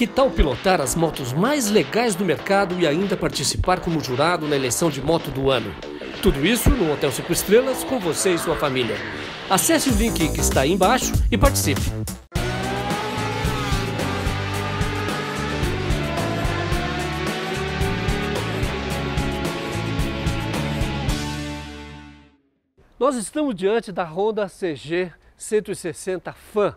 Que tal pilotar as motos mais legais do mercado e ainda participar como jurado na eleição de moto do ano? Tudo isso no Hotel 5 Estrelas com você e sua família. Acesse o link que está aí embaixo e participe. Nós estamos diante da Honda CG 160 Fan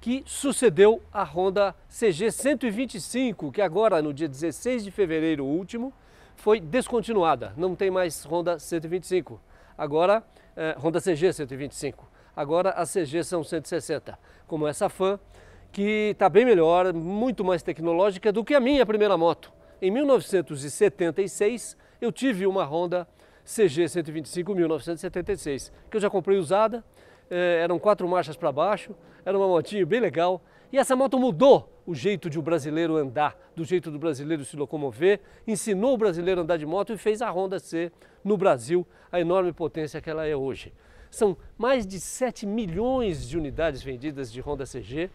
que sucedeu a Honda CG 125, que agora, no dia 16 de fevereiro último, foi descontinuada. Não tem mais Honda 125. Agora, eh, Honda CG 125. Agora a CG são 160, como essa FAN, que está bem melhor, muito mais tecnológica do que a minha primeira moto. Em 1976, eu tive uma Honda CG 125 1976, que eu já comprei usada, eh, eram quatro marchas para baixo, era uma motinha bem legal. E essa moto mudou o jeito de o um brasileiro andar, do jeito do brasileiro se locomover, ensinou o brasileiro a andar de moto e fez a Honda ser, no Brasil, a enorme potência que ela é hoje. São mais de 7 milhões de unidades vendidas de Honda CG,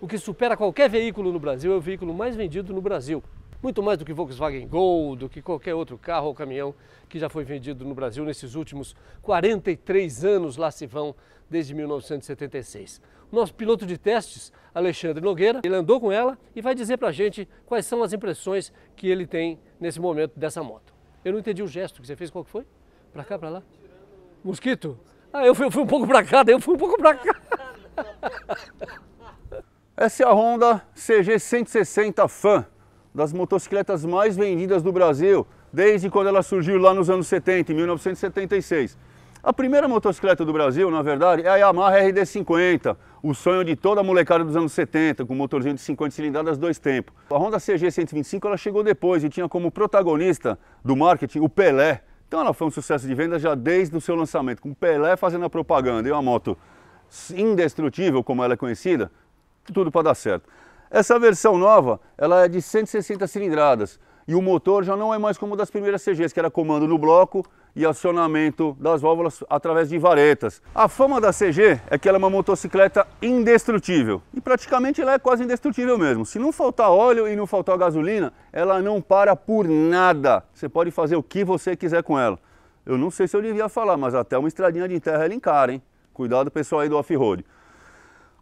o que supera qualquer veículo no Brasil, é o veículo mais vendido no Brasil muito mais do que Volkswagen Gol, do que qualquer outro carro ou caminhão que já foi vendido no Brasil nesses últimos 43 anos, lá se vão, desde 1976. O nosso piloto de testes, Alexandre Nogueira, ele andou com ela e vai dizer pra gente quais são as impressões que ele tem nesse momento dessa moto. Eu não entendi o gesto que você fez, qual que foi? Pra cá, pra lá? Mosquito? Ah, eu fui, eu fui um pouco pra cá, daí eu fui um pouco pra cá. Essa é a Honda CG 160 Fan das motocicletas mais vendidas do Brasil, desde quando ela surgiu lá nos anos 70, em 1976. A primeira motocicleta do Brasil, na verdade, é a Yamaha RD50, o sonho de toda a molecada dos anos 70, com motorzinho de 50 cilindradas, dois tempos. A Honda CG 125 ela chegou depois e tinha como protagonista do marketing o Pelé. Então ela foi um sucesso de venda já desde o seu lançamento, com o Pelé fazendo a propaganda e uma moto indestrutível, como ela é conhecida, tudo para dar certo. Essa versão nova, ela é de 160 cilindradas e o motor já não é mais como das primeiras CGs, que era comando no bloco e acionamento das válvulas através de varetas. A fama da CG é que ela é uma motocicleta indestrutível e praticamente ela é quase indestrutível mesmo. Se não faltar óleo e não faltar gasolina, ela não para por nada. Você pode fazer o que você quiser com ela. Eu não sei se eu devia falar, mas até uma estradinha de terra ela encara, hein? Cuidado pessoal aí do off-road.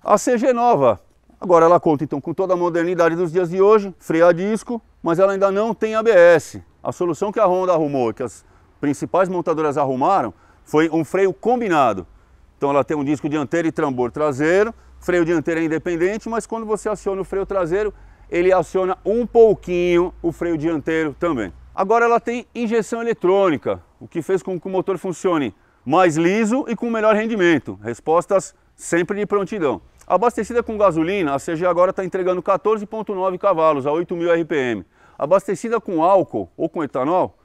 A CG nova Agora ela conta então com toda a modernidade dos dias de hoje, freio a disco, mas ela ainda não tem ABS. A solução que a Honda arrumou, que as principais montadoras arrumaram, foi um freio combinado. Então ela tem um disco dianteiro e trambor traseiro, freio dianteiro é independente, mas quando você aciona o freio traseiro, ele aciona um pouquinho o freio dianteiro também. Agora ela tem injeção eletrônica, o que fez com que o motor funcione mais liso e com melhor rendimento. Respostas sempre de prontidão. Abastecida com gasolina, a CG agora está entregando 14,9 cavalos a 8.000 RPM. Abastecida com álcool ou com etanol,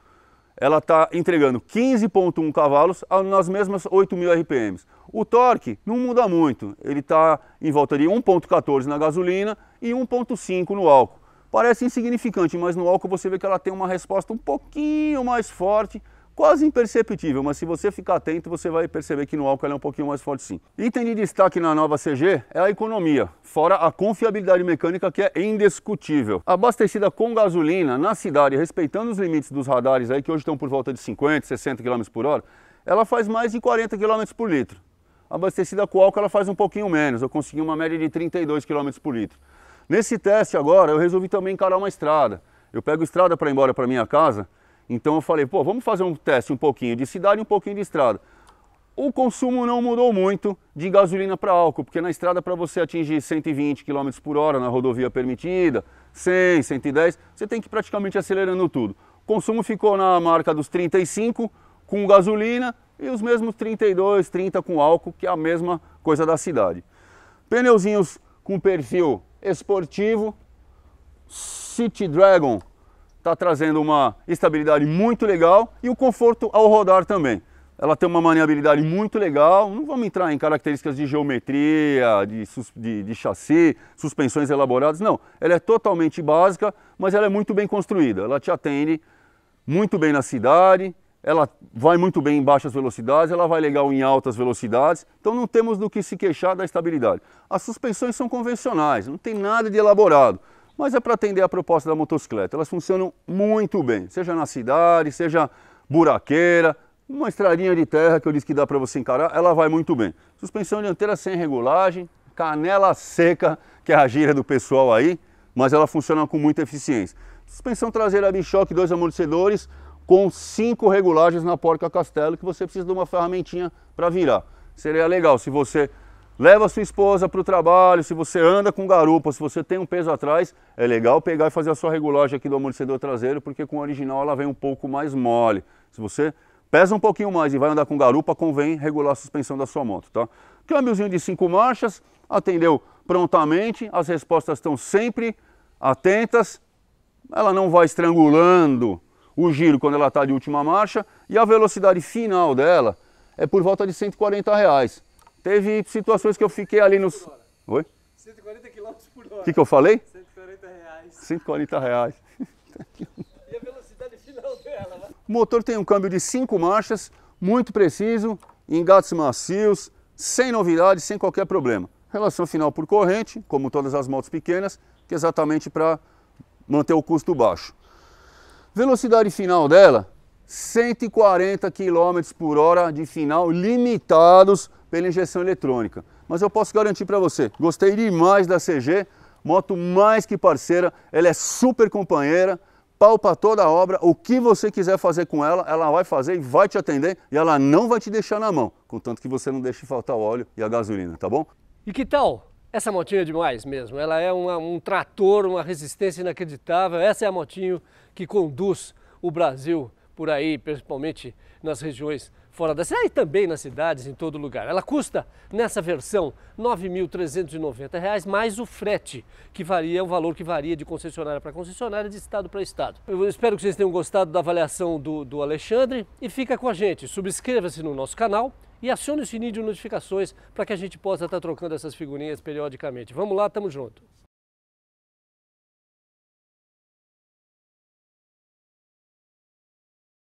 ela está entregando 15,1 cavalos nas mesmas 8.000 RPM. O torque não muda muito, ele está em volta de 1,14 na gasolina e 1,5 no álcool. Parece insignificante, mas no álcool você vê que ela tem uma resposta um pouquinho mais forte quase imperceptível, mas se você ficar atento, você vai perceber que no álcool ela é um pouquinho mais forte sim. Item de destaque na nova CG é a economia, fora a confiabilidade mecânica que é indiscutível. Abastecida com gasolina na cidade, respeitando os limites dos radares aí, que hoje estão por volta de 50, 60 km por hora, ela faz mais de 40 km por litro. Abastecida com álcool ela faz um pouquinho menos, eu consegui uma média de 32 km por litro. Nesse teste agora eu resolvi também encarar uma estrada. Eu pego estrada para ir embora para minha casa, então eu falei, pô, vamos fazer um teste um pouquinho de cidade e um pouquinho de estrada. O consumo não mudou muito de gasolina para álcool, porque na estrada para você atingir 120 km por hora na rodovia permitida, 100, 110, você tem que ir praticamente acelerando tudo. O consumo ficou na marca dos 35 com gasolina e os mesmos 32, 30 com álcool, que é a mesma coisa da cidade. Pneuzinhos com perfil esportivo, City Dragon está trazendo uma estabilidade muito legal e o conforto ao rodar também. Ela tem uma maneabilidade muito legal, não vamos entrar em características de geometria, de, de, de chassi, suspensões elaboradas, não. Ela é totalmente básica, mas ela é muito bem construída, ela te atende muito bem na cidade, ela vai muito bem em baixas velocidades, ela vai legal em altas velocidades, então não temos do que se queixar da estabilidade. As suspensões são convencionais, não tem nada de elaborado mas é para atender a proposta da motocicleta. Elas funcionam muito bem, seja na cidade, seja buraqueira, uma estradinha de terra que eu disse que dá para você encarar, ela vai muito bem. Suspensão dianteira sem regulagem, canela seca, que é a gíria do pessoal aí, mas ela funciona com muita eficiência. Suspensão traseira choque, dois amortecedores, com cinco regulagens na porca castelo, que você precisa de uma ferramentinha para virar. Seria legal se você Leva sua esposa para o trabalho, se você anda com garupa, se você tem um peso atrás, é legal pegar e fazer a sua regulagem aqui do amortecedor traseiro, porque com o original ela vem um pouco mais mole. Se você pesa um pouquinho mais e vai andar com garupa, convém regular a suspensão da sua moto, tá? Câmbiozinho de cinco marchas, atendeu prontamente, as respostas estão sempre atentas, ela não vai estrangulando o giro quando ela está de última marcha e a velocidade final dela é por volta de 140 reais. Teve situações que eu fiquei ali nos. Oi? 140 km por hora. O que, que eu falei? 140 reais. 140 reais. e a velocidade final dela? Né? O motor tem um câmbio de 5 marchas, muito preciso, engates macios, sem novidades, sem qualquer problema. Relação final por corrente, como todas as motos pequenas, que é exatamente para manter o custo baixo. Velocidade final dela, 140 km por hora de final, limitados pela injeção eletrônica. Mas eu posso garantir para você, gostei demais da CG, moto mais que parceira, ela é super companheira, palpa toda a obra, o que você quiser fazer com ela, ela vai fazer e vai te atender e ela não vai te deixar na mão, contanto que você não deixe faltar o óleo e a gasolina, tá bom? E que tal? Essa motinha é demais mesmo, ela é uma, um trator, uma resistência inacreditável, essa é a motinho que conduz o Brasil por aí, principalmente nas regiões fora da cidade e também nas cidades, em todo lugar. Ela custa, nessa versão, R$ 9.390, mais o frete, que varia, o valor que varia de concessionária para concessionária, de estado para estado. Eu espero que vocês tenham gostado da avaliação do, do Alexandre e fica com a gente. Subscreva-se no nosso canal e acione o sininho de notificações para que a gente possa estar trocando essas figurinhas periodicamente. Vamos lá, tamo junto.